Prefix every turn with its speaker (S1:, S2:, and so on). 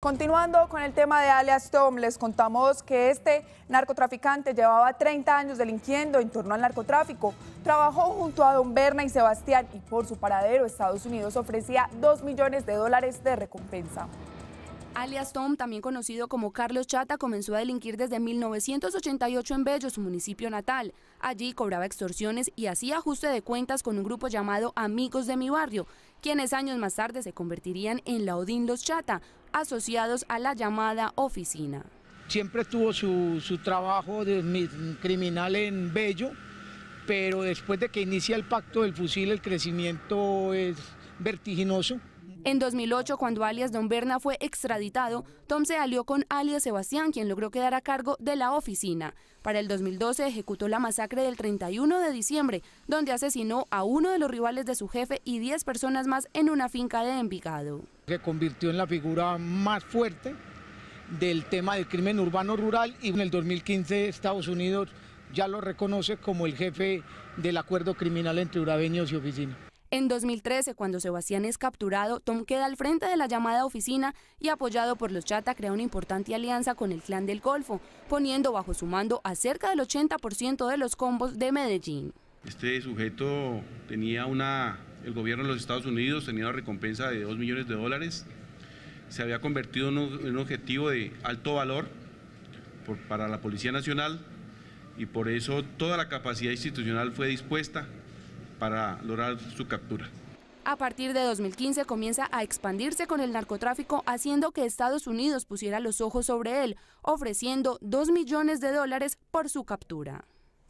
S1: Continuando con el tema de alias Tom, les contamos que este narcotraficante llevaba 30 años delinquiendo en torno al narcotráfico. Trabajó junto a Don Berna y Sebastián y por su paradero Estados Unidos ofrecía 2 millones de dólares de recompensa.
S2: Alias Tom, también conocido como Carlos Chata, comenzó a delinquir desde 1988 en Bello, su municipio natal. Allí cobraba extorsiones y hacía ajuste de cuentas con un grupo llamado Amigos de mi Barrio, quienes años más tarde se convertirían en la Odín Los Chata, asociados a la llamada oficina.
S3: Siempre tuvo su, su trabajo de criminal en Bello, pero después de que inicia el pacto del fusil el crecimiento es vertiginoso.
S2: En 2008, cuando alias Don Berna fue extraditado, Tom se alió con alias Sebastián, quien logró quedar a cargo de la oficina. Para el 2012 ejecutó la masacre del 31 de diciembre, donde asesinó a uno de los rivales de su jefe y 10 personas más en una finca de Envigado.
S3: Se convirtió en la figura más fuerte del tema del crimen urbano rural y en el 2015 Estados Unidos ya lo reconoce como el jefe del acuerdo criminal entre urabeños y oficina.
S2: En 2013, cuando Sebastián es capturado, Tom queda al frente de la llamada oficina y apoyado por los Chata crea una importante alianza con el Clan del Golfo, poniendo bajo su mando a cerca del 80% de los combos de Medellín.
S4: Este sujeto tenía una, el gobierno de los Estados Unidos tenía una recompensa de 2 millones de dólares, se había convertido en un, objetivo de alto valor para la Policía Nacional y por eso toda la capacidad institucional fue dispuesta para lograr su captura.
S2: A partir de 2015 comienza a expandirse con el narcotráfico, haciendo que Estados Unidos pusiera los ojos sobre él, ofreciendo dos millones de dólares por su captura.